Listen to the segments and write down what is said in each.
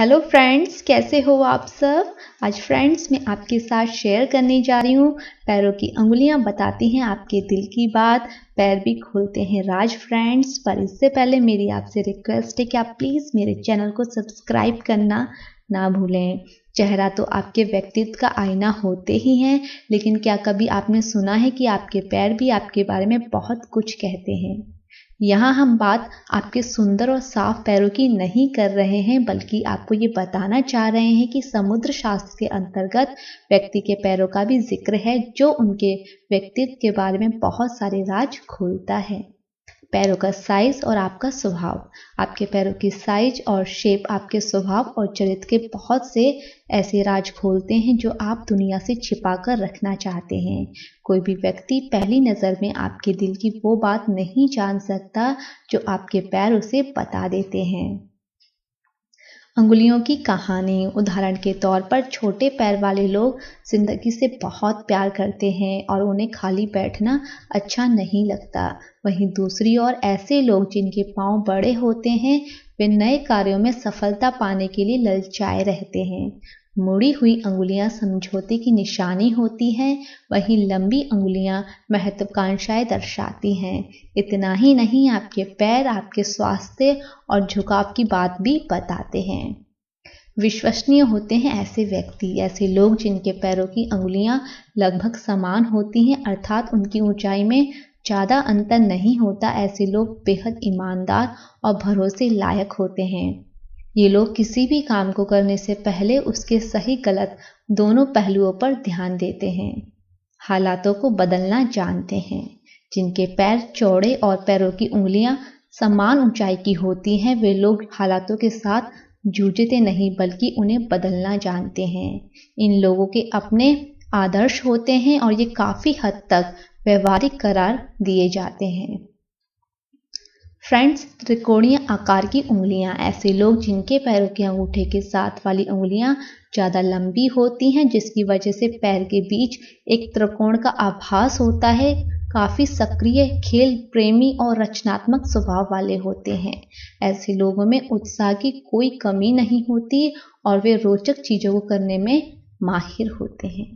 hello friends कैसे हो आप सब आज फ्रेंड्स मैं आपके साथ शेयर करने जा रही हूँ पैरों की उंगुलियाँ बताती हैं आपके दिल की बात पैर भी खोलते हैं राज फ्रेंड्स पर इससे पहले मेरी आपसे रिक्वेस्ट है कि आप प्लीज़ मेरे चैनल को सब्सक्राइब करना ना भूलें चेहरा तो आपके व्यक्तित्व का आईना होते ही हैं लेकिन क्या कभी आपने सुना है कि आपके पैर भी आपके बारे में बहुत कुछ कहते हैं यहाँ हम बात आपके सुंदर और साफ पैरों की नहीं कर रहे हैं बल्कि आपको ये बताना चाह रहे हैं कि समुद्र शास्त्र के अंतर्गत व्यक्ति के पैरों का भी जिक्र है जो उनके व्यक्तित्व के बारे में बहुत सारे राज खोलता है पैरों का साइज और आपका स्वभाव आपके पैरों की साइज और शेप आपके स्वभाव और चरित्र के बहुत से ऐसे राज खोलते हैं जो आप दुनिया से छिपा कर रखना चाहते हैं कोई भी व्यक्ति पहली नज़र में आपके दिल की वो बात नहीं जान सकता जो आपके पैर उसे बता देते हैं अंगुलियों की कहानी उदाहरण के तौर पर छोटे पैर वाले लोग जिंदगी से बहुत प्यार करते हैं और उन्हें खाली बैठना अच्छा नहीं लगता वहीं दूसरी ओर ऐसे लोग जिनके पांव बड़े होते हैं वे नए कार्यों में सफलता पाने के लिए ललचाए रहते हैं मुड़ी हुई अंगुलियां समझौते की निशानी होती हैं वहीं लंबी अंगुलियां महत्वाकांक्षाएं दर्शाती हैं इतना ही नहीं आपके पैर आपके स्वास्थ्य और झुकाव की बात भी बताते हैं विश्वसनीय होते हैं ऐसे व्यक्ति ऐसे लोग जिनके पैरों की अंगुलियां लगभग समान होती हैं अर्थात उनकी ऊंचाई में ज़्यादा अंतर नहीं होता ऐसे लोग बेहद ईमानदार और भरोसे लायक होते हैं ये लोग किसी भी काम को करने से पहले उसके सही गलत दोनों पहलुओं पर ध्यान देते हैं हालातों को बदलना जानते हैं जिनके पैर चौड़े और पैरों की उंगलियां समान ऊंचाई की होती हैं वे लोग हालातों के साथ जूझते नहीं बल्कि उन्हें बदलना जानते हैं इन लोगों के अपने आदर्श होते हैं और ये काफ़ी हद तक व्यवहारिक करार दिए जाते हैं फ्रेंड्स त्रिकोणीय आकार की उंगलियां ऐसे लोग जिनके पैरों के अंगूठे के साथ वाली उंगलियां ज़्यादा लंबी होती हैं जिसकी वजह से पैर के बीच एक त्रिकोण का आभास होता है काफ़ी सक्रिय खेल प्रेमी और रचनात्मक स्वभाव वाले होते हैं ऐसे लोगों में उत्साह की कोई कमी नहीं होती और वे रोचक चीज़ों को करने में माहिर होते हैं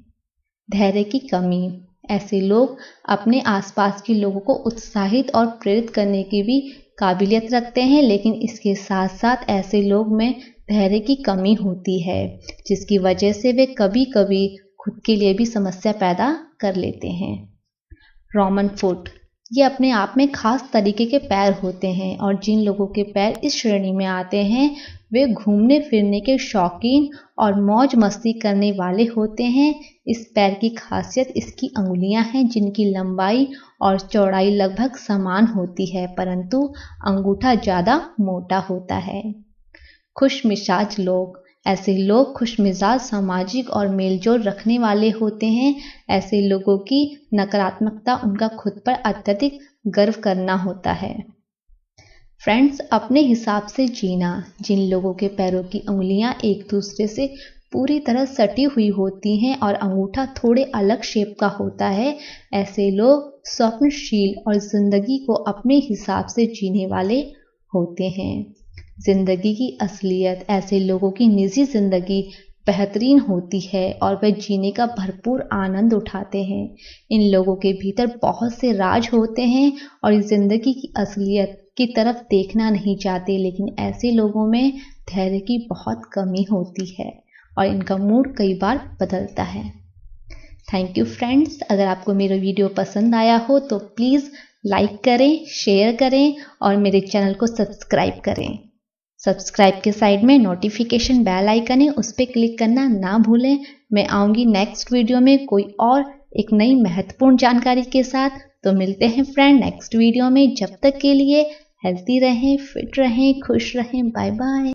धैर्य की कमी ऐसे लोग अपने आसपास के लोगों को उत्साहित और प्रेरित करने की भी काबिलियत रखते हैं लेकिन इसके साथ साथ ऐसे लोग में धैर्य की कमी होती है जिसकी वजह से वे कभी कभी खुद के लिए भी समस्या पैदा कर लेते हैं रोमन फुट ये अपने आप में खास तरीके के पैर होते हैं और जिन लोगों के पैर इस श्रेणी में आते हैं वे घूमने फिरने के शौकीन और मौज मस्ती करने वाले होते हैं इस पैर की खासियत इसकी अंगुलियां हैं जिनकी लंबाई और चौड़ाई लगभग समान होती है परंतु अंगूठा ज़्यादा मोटा होता है खुश मिशाज लोग ऐसे लोग खुश मिजाज सामाजिक और मेलजोल रखने वाले होते हैं ऐसे लोगों की नकारात्मकता उनका खुद पर अत्यधिक गर्व करना होता है फ्रेंड्स अपने हिसाब से जीना जिन लोगों के पैरों की उंगलियां एक दूसरे से पूरी तरह सटी हुई होती हैं और अंगूठा थोड़े अलग शेप का होता है ऐसे लोग स्वप्नशील और जिंदगी को अपने हिसाब से जीने वाले होते हैं ज़िंदगी की असलियत ऐसे लोगों की निजी ज़िंदगी बेहतरीन होती है और वह जीने का भरपूर आनंद उठाते हैं इन लोगों के भीतर बहुत से राज होते हैं और इस ज़िंदगी की असलियत की तरफ देखना नहीं चाहते लेकिन ऐसे लोगों में धैर्य की बहुत कमी होती है और इनका मूड कई बार बदलता है थैंक यू फ्रेंड्स अगर आपको मेरा वीडियो पसंद आया हो तो प्लीज़ लाइक करें शेयर करें और मेरे चैनल को सब्सक्राइब करें सब्सक्राइब के साइड में नोटिफिकेशन बेल आइकन है उस पर क्लिक करना ना भूलें मैं आऊँगी नेक्स्ट वीडियो में कोई और एक नई महत्वपूर्ण जानकारी के साथ तो मिलते हैं फ्रेंड नेक्स्ट वीडियो में जब तक के लिए हेल्थी रहें फिट रहें खुश रहें बाय बाय